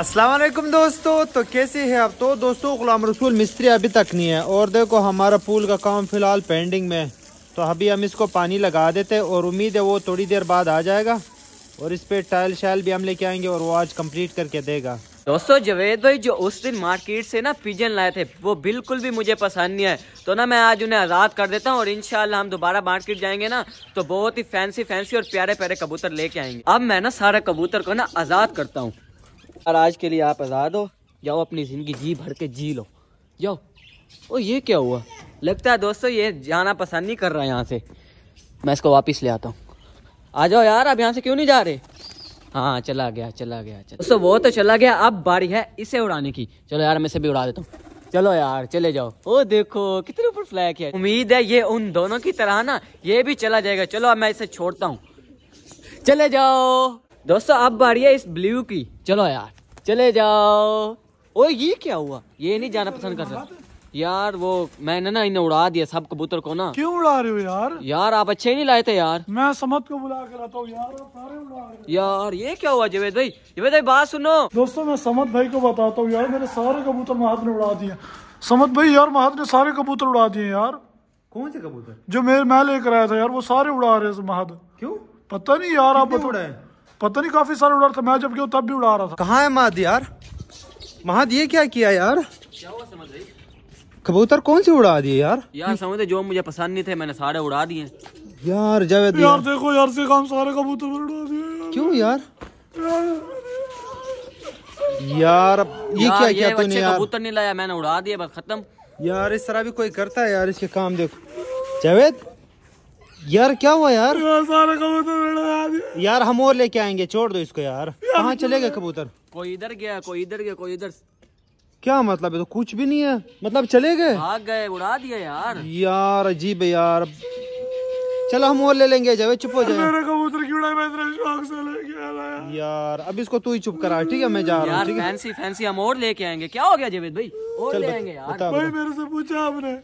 असलम दोस्तों तो कैसे हैं आप तो दोस्तों गुलाम रसूल मिस्त्री अभी तक नहीं है और देखो हमारा पूल का काम फ़िलहाल पेंडिंग में तो अभी हम इसको पानी लगा देते हैं और उम्मीद है वो थोड़ी देर बाद आ जाएगा और इस पर टाइल शाइल भी हम लेके आएंगे और वो आज कंप्लीट करके देगा दोस्तों जवेद भाई जो उस दिन मार्केट से ना पिजन लाए थे वो बिल्कुल भी मुझे पसंद नहीं है तो ना मैं आज उन्हें आज़ाद कर देता हूँ और इनशाला हम दोबारा मार्केट जाएंगे ना तो बहुत ही फैंसी फैंसी और प्यारे प्यारे कबूतर लेके आएंगे अब मैं ना सारे कबूतर को ना आज़ाद करता हूँ यार आज के लिए आप आज़ाद हो जाओ अपनी ज़िंदगी जी भर के जी लो जाओ ओ ये क्या हुआ लगता है दोस्तों ये जाना पसंद नहीं कर रहा है यहाँ से मैं इसको वापस ले आता हूँ आ जाओ यार अब यहाँ से क्यों नहीं जा रहे हाँ चला गया चला गया चला दोस्तों वो तो चला गया अब बारी है इसे उड़ाने की चलो यार मैं इसे भी उड़ा देता हूँ चलो यार चले जाओ ओ देखो कितने ऊपर फ्लैग है उम्मीद है ये उन दोनों की तरह ना ये भी चला जाएगा चलो अब मैं इसे छोड़ता हूँ चले जाओ दोस्तों अब बारी है इस ब्लू की चलो यार चले जाओ ओ ये क्या हुआ ये नहीं जाना पसंद कर रहा यार वो मैंने ना इन्हें उड़ा दिया सब कबूतर को ना क्यों उड़ा रहे हो यार यार आप अच्छे नहीं लाए थे यार मैं समझ को बुला कर आता हूँ यार सारे उड़ा रहे यार ये क्या हुआ जवेद भाई जवेद भाई बात सुनो दोस्तों मैं समझ भाई को बताता हूँ यार मेरे सारे कबूतर महात ने उड़ा दिए समझ भाई यार महात ने सारे कबूतर उड़ा दिए यार कौन से कबूतर जो मेरे मैं लेकर आया था यार वो सारे उड़ा रहे महाद क्यों पता नहीं यार आप उड़ाए पता नहीं काफी सारे उड़ा था मैं जब गया तब भी उड़ा रहा था कहाँ है महद यार महद ये क्या किया यार कबूतर कौन से उड़ा दिए यार यार समझे जो मुझे पसंद नहीं थे मैंने सारे उड़ा दिए यार जावेद यार, यार देखो यार से काम सारे कबूतर उड़ा दिए क्यों यार यार ये यार, क्या किया तूने यार कबूतर नहीं लाया मैंने उड़ा दिए बस खत्म यार इस तरह भी कोई करता है यार इसके काम देखो जावेद यार क्या हुआ यार सारा कबूतर यार हम और लेके आएंगे छोड़ दो इसको यार कहाँ चले गए कबूतर कोई इधर गया कोई इधर गया कोई इधर क्या मतलब है तो कुछ भी नहीं है मतलब चले गए भाग गए उड़ा दिया यार यार अजीब यार चलो हम और ले लेंगे जावे चुप हो जाए मेरा कबूतर की उड़ाई मैं शौक से लेके आया यार अब इसको तू ही चुप करा ठीक है मैं जा रहा हूँ फैंसी फैंसी हम और लेके आएंगे क्या हो गया जावेद भाई और लेंगे यार भाई मेरे से पूछा आपने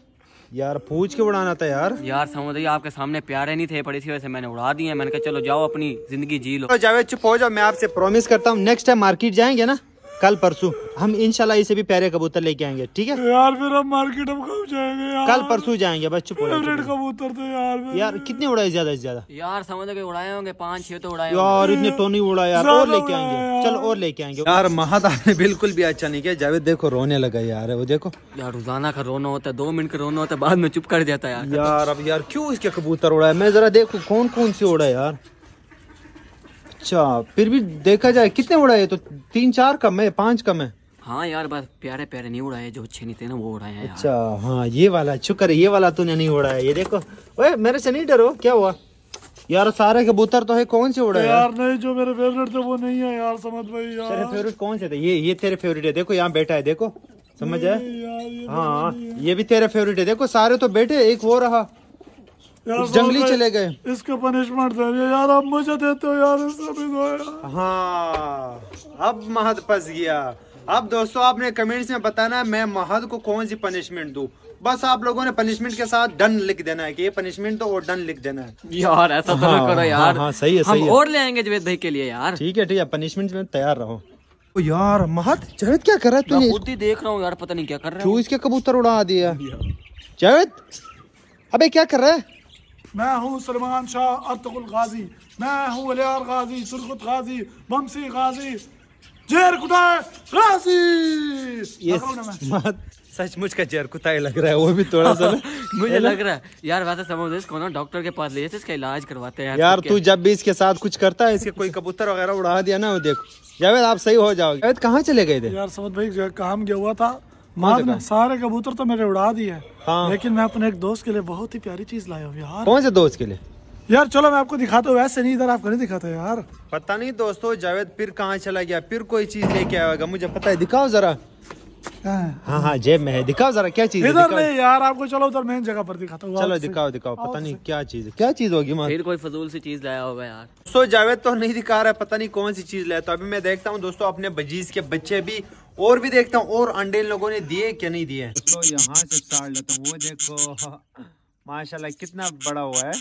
यार पूछ के उड़ाना था यार यार समझ आपके सामने प्यारे नहीं थे पड़े इसी वजह से मैंने उड़ा दिए मैंने कहा चलो जाओ अपनी जिंदगी जी लो जावेद चुप हो जाओ मैं आपसे प्रॉमिस करता हूँ नेक्स्ट टाइम मार्केट जाएंगे ना कल परसों हम इनशाला इसे भी प्यारे कबूतर लेके आएंगे ठीक है यार फिर हम मार्केट में कब जाएंगे यार कल परसों जाएंगे बस चुप रेड कबूतर तो यार यार कितने उड़ाए ज्यादा से ज्यादा यार समझ के उड़ाए होंगे पाँच छह तो उड़ाए यार इतने तो नहीं उड़ा यार और लेके आएंगे चल और लेके आएंगे यार महादार आपने बिल्कुल भी अच्छा नहीं किया जावेद देखो रोने लगा यार वो देखो यार रोजाना का रोना होता है दो मिनट का रोना होता है बाद में चुप कर जाता है यार अब यार क्यूँ इसके कबूतर उड़ाए मैं जरा देखू कौन कौन से उड़ा यार अच्छा फिर भी देखा जाए कितने उड़ाए तो तीन चार कम है पांच कम है हाँ यार बस प्यारे प्यारे नहीं उड़ाए जो अच्छे नहीं थे ना वो उड़ाए हैं अच्छा हाँ ये वाला शुक्र है ये वाला तूने नहीं उड़ाया ये देखो ओए मेरे से नहीं डरो क्या हुआ यार सारे कबूतर तो है कौन से उड़े यार नहीं जो मेरे फेवरेट थे वो नहीं है यार समझ भाई यार तेरे फेवरेट कौन से थे ये ये तेरे फेवरेट है देखो यहाँ बैठा है देखो समझ आए हाँ ये भी तेरे फेवरेट है देखो सारे तो बैठे एक वो रहा जंगली चले गए इसको पनिशमेंट दे रही यार अब मुझे देते हो तो यार हाँ अब महद फंस गया अब दोस्तों आपने कमेंट्स में बताना है मैं महद को कौन सी पनिशमेंट दू बस आप लोगों ने पनिशमेंट के साथ डन लिख देना है कि ये पनिशमेंट दो तो और डन लिख देना है यार ऐसा तो हाँ, करो हाँ, यार हाँ, हाँ, सही है सही हम है। और ले आएंगे जवेद भाई के लिए यार ठीक है ठीक है पनिशमेंट में तैयार रहो ओ यार महत जावेद क्या कर रहा है तूने खुद ही देख रहा हूँ यार पता नहीं क्या कर रहा है इसके कबूतर उड़ा दिया जावेद अबे क्या कर रहा है मैं हूँ सलमान शाह अरतगुल गाजी मैं हूँ अलियार गाजी सुरखुत गाजी बमसी गाजी जेर कुटाए गाजी सचमुच का कुत्ता ही लग रहा है वो भी थोड़ा सा मुझे लग रहा है यार वैसे समझ इसको ना डॉक्टर के पास ले इसका इलाज करवाते हैं यार तो तू जब भी इसके साथ कुछ करता है इसके कोई कबूतर वगैरह उड़ा दिया ना वो देखो जावेद आप सही हो जाओगे जावेद कहाँ चले गए थे यार समझ भाई काम गया हुआ था माद ने सारे कबूतर तो मेरे उड़ा दिए हाँ। लेकिन मैं अपने एक दोस्त के लिए बहुत ही प्यारी चीज लाया हूँ यार कौन से दोस्त के लिए यार चलो मैं आपको दिखाता हूँ वैसे नहीं इधर आपको नहीं दिखाता यार पता नहीं दोस्तों जावेद फिर कहाँ चला गया फिर कोई चीज लेके आएगा मुझे पता है दिखाओ जरा हाँ।, हाँ हाँ जेब में है दिखाओ जरा क्या चीज इधर नहीं यार आपको चलो उधर मेन जगह पर दिखाता हूँ चलो दिखाओ दिखाओ पता नहीं क्या चीज क्या चीज होगी फिर कोई फजूल सी चीज लाया होगा यार दोस्तों जावेद तो नहीं दिखा रहा है पता नहीं कौन सी चीज लाया तो अभी मैं देखता हूँ दोस्तों अपने बजीज के बच्चे भी और भी देखता हूँ और अंडे इन लोगों ने दिए क्या नहीं दिए तो यहाँ से स्टार्ट लेता हूँ वो देखो माशाल्लाह कितना बड़ा हुआ है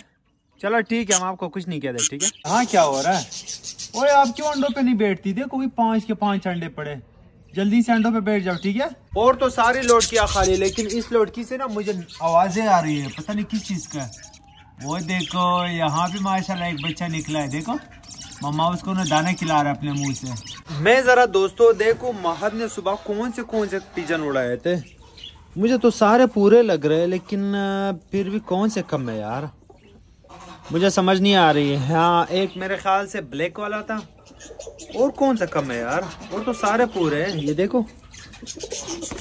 चलो ठीक है हम आपको कुछ नहीं कहते ठीक है हाँ क्या हो रहा है ओए आप क्यों अंडों पे नहीं बैठती देखो भी पांच के पांच अंडे पड़े जल्दी से अंडों पे बैठ जाओ ठीक है और तो सारी खा खाली लेकिन इस लोटकी से ना मुझे आवाजें आ रही है पता नहीं किस चीज का वो देखो यहाँ भी माशाल्लाह एक बच्चा निकला है देखो मम्मा उसको ना दाना खिला रहा है अपने मुंह से मैं जरा दोस्तों देखो महद ने सुबह कौन से कौन से पिजन उड़ाए थे मुझे तो सारे पूरे लग रहे हैं लेकिन फिर भी कौन से कम है यार मुझे समझ नहीं आ रही है हाँ एक मेरे ख्याल से ब्लैक वाला था और कौन सा कम है यार और तो सारे पूरे हैं ये देखो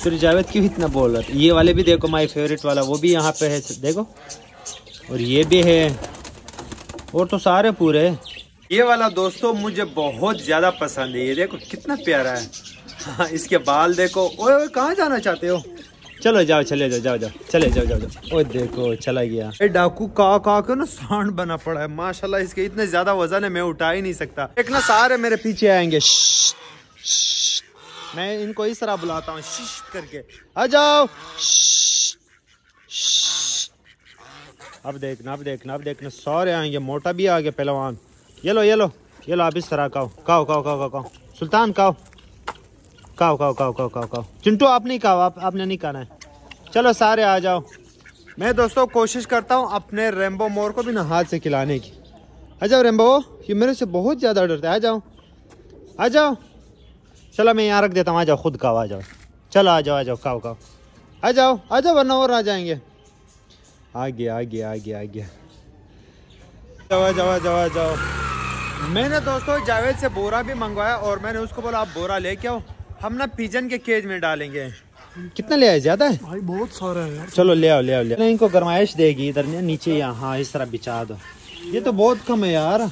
फिर जावेद क्यों इतना बोल रहा था ये वाले भी देखो माय फेवरेट वाला वो भी यहाँ पे है देखो और ये भी है और तो सारे पूरे हैं ये वाला दोस्तों मुझे बहुत ज़्यादा पसंद है ये देखो कितना प्यारा है हाँ, इसके बाल देखो ओए कहाँ जाना चाहते हो चलो जाओ चले जाओ जाओ जाओ चले जाओ जाओ जाओ ओ देखो चला गया ए डाकू का का के ना सांड बना पड़ा है माशाल्लाह इसके इतने ज्यादा वजन है मैं उठा ही नहीं सकता एक ना सारे मेरे पीछे आएंगे श्श, श्श, मैं इनको इस तरह बुलाता हूँ शिश करके आ जाओ अब देखना अब देखना अब देखना सारे आएंगे मोटा भी आ गया पहलवान ये लो ये लो ये लो आप इस तरह काओ काओ काओ काओ काओ काओ सुल्तान काओ काओ काओ काओ काओ काओ काओ चिंटू आप नहीं काओ आप आपने नहीं खाना है चलो सारे आ जाओ मैं दोस्तों कोशिश करता हूँ अपने रेम्बो मोर को भी ना हाथ से खिलाने की आ जाओ रेम्बो ये मेरे से बहुत ज़्यादा डरता है आ जाओ आ जाओ चलो मैं यहाँ रख देता हूँ आ जाओ खुद काओ आ जाओ चलो आ जाओ आ जाओ काओ काओ आ जाओ आ जाओ वरना और आ जाएंगे आ गया आ गया आ गया आ गया जाओ जाओ जाओ जाओ मैंने दोस्तों जावेद से बोरा भी मंगवाया और मैंने उसको बोला आप बोरा लेके आओ हम ना पिजन के केज में डालेंगे कितना ले आए ज्यादा है भाई बहुत सारा है यार चलो ले आओ ले आओ ले आओ इनको गरमाइश देगी इधर नीचे यहाँ हाँ, इस तरह बिछा दो ये तो बहुत कम है यार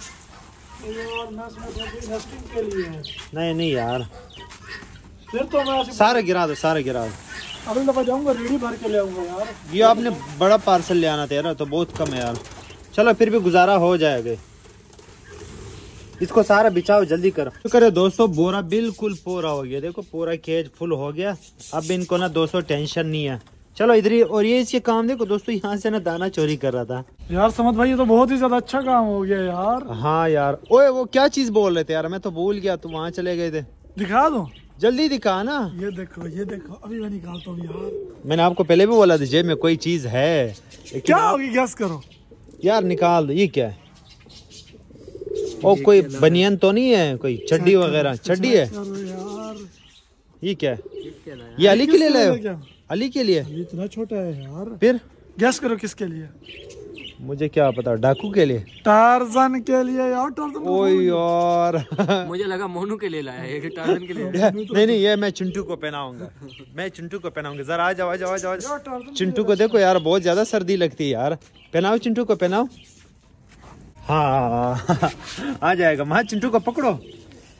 नहीं नहीं यार फिर तो सारे गिरा दो सारे गिरा दो अगली दफा जाऊंगा रेडी भर के ले आऊंगा यार ये आपने बड़ा पार्सल ले आना तेरा तो बहुत कम है यार चलो फिर भी गुजारा हो जाएगा इसको सारा बिछाओ जल्दी करो तो करे दोस्तों बोरा बिल्कुल पूरा हो गया देखो पूरा केज फुल हो गया अब इनको ना दोस्तों टेंशन नहीं है चलो इधर ही और ये इसके काम देखो दोस्तों यहाँ से ना दाना चोरी कर रहा था यार समझ भाई ये तो बहुत ही ज्यादा अच्छा काम हो गया यार हाँ यार ओए वो क्या चीज बोल रहे थे यार मैं तो भूल गया तुम वहाँ चले गए थे दिखा दो जल्दी दिखा ना ये देखो ये देखो अभी मैं निकालता हूँ यार मैंने आपको पहले भी बोला था जेब में कोई चीज है क्या होगी गैस करो यार निकाल दो ये क्या है ओ कोई बनियन तो नहीं है कोई चड्डी वगैरह चड्डी है ये क्या है ये अली के लिए लाए अली के लिए इतना छोटा है यार फिर गैस करो किसके लिए मुझे क्या पता डाकू के लिए टार्जन के लिए यार टार्जन तो ओ यार मुझे लगा मोनू के लिए लाया है टार्जन के लिए नहीं नहीं ये मैं चिंटू को पहनाऊंगा मैं चिंटू को पहनाऊंगा जरा आ जाओ आ जाओ आ जाओ चिंटू को देखो यार बहुत ज्यादा सर्दी लगती है यार पहनाओ चिंटू को पहनाओ हाँ, हाँ, हाँ, हाँ आ जाएगा महा चिंटू को पकड़ो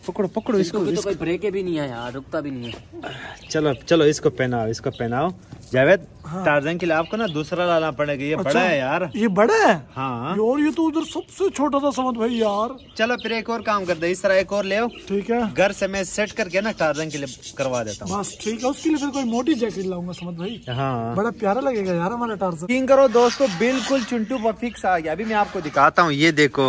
पकड़ो पकड़ो इसको, इसको, तो इसको। तो कोई ब्रेक भी नहीं है यार रुकता भी नहीं है चलो चलो इसको पहनाओ इसको पहनाओ जावेद हाँ। टार्जन के लिए आपको ना दूसरा लाना पड़ेगा ये अच्छा, बड़ा है यार ये बड़ा है हाँ और ये तो उधर सबसे छोटा था समझ भाई यार चलो फिर एक और काम कर दे इस तरह एक और ले ठीक है घर से मैं सेट करके ना टार्जन के लिए करवा देता हूँ ठीक है उसके लिए फिर कोई मोटी जैकेट लाऊंगा समझ भाई हाँ बड़ा प्यारा लगेगा यार हमारा टार्जन करो दोस्तों बिल्कुल चिंटू पर फिक्स आ गया अभी मैं आपको दिखाता हूँ ये देखो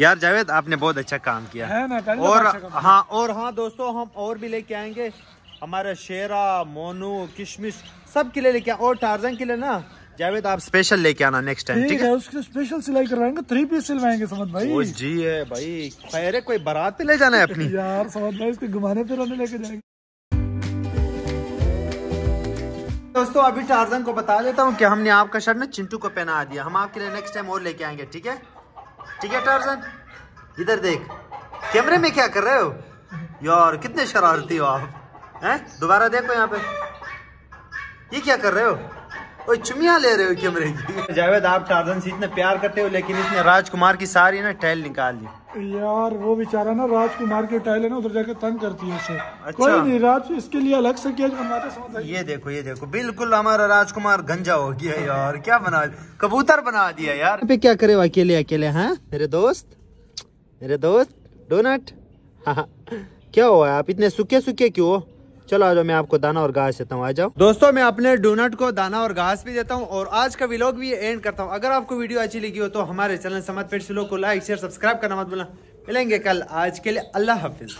यार जावेद आपने बहुत अच्छा काम किया है ना तो और हाँ और हाँ दोस्तों हम और भी लेके आएंगे हमारे शेरा मोनू किशमिश सब के लिए लेके और टारजन के लिए ना जावेद आप स्पेशल लेके आना नेक्स्ट टाइम ठीक है उसके स्पेशल सिलाई करवाएंगे थ्री पीस सिलवाएंगे समझ भाई ओ जी है भाई खैर कोई बारात पे ले जाना है अपनी यार समझ भाई इसके घुमाने फिराने लेके जाएंगे दोस्तों अभी टारजन को बता देता हूँ कि हमने आपका शर्ट ना चिंटू को पहना दिया हम आपके लिए नेक्स्ट टाइम और लेके आएंगे ठीक है ठीक है टारजन इधर देख कैमरे में क्या कर रहे हो यार कितने शरारती हो आप हैं दोबारा देखो यहाँ पे ये क्या कर रहे हो और चुमिया ले रहे हो कैमरे की जावेद आप टार्जन से इतना प्यार करते हो लेकिन इसने राजकुमार की सारी ना टाइल निकाल दी यार वो बेचारा ना राजकुमार की टाइल है ना उधर जाके तंग करती है उसे अच्छा। कोई नहीं राज इसके लिए अलग से केज ये देखो ये देखो बिल्कुल हमारा राजकुमार गंजा हो गया यार क्या बना कबूतर बना दिया यार पे क्या करे अकेले अकेले है हाँ? मेरे दोस्त मेरे दोस्त डोनट हाँ, हाँ। क्या हुआ आप इतने सूखे सूखे क्यों चलो आ जाओ मैं आपको दाना और घास देता हूँ आ जाओ दोस्तों मैं अपने डोनट को दाना और घास भी देता हूँ और आज का विलोक भी एंड करता हूँ अगर आपको वीडियो अच्छी लगी हो तो हमारे चैनल समत पेट को लाइक शेयर सब्सक्राइब करना मत बोला मिलेंगे कल आज के लिए अल्लाह हाफिज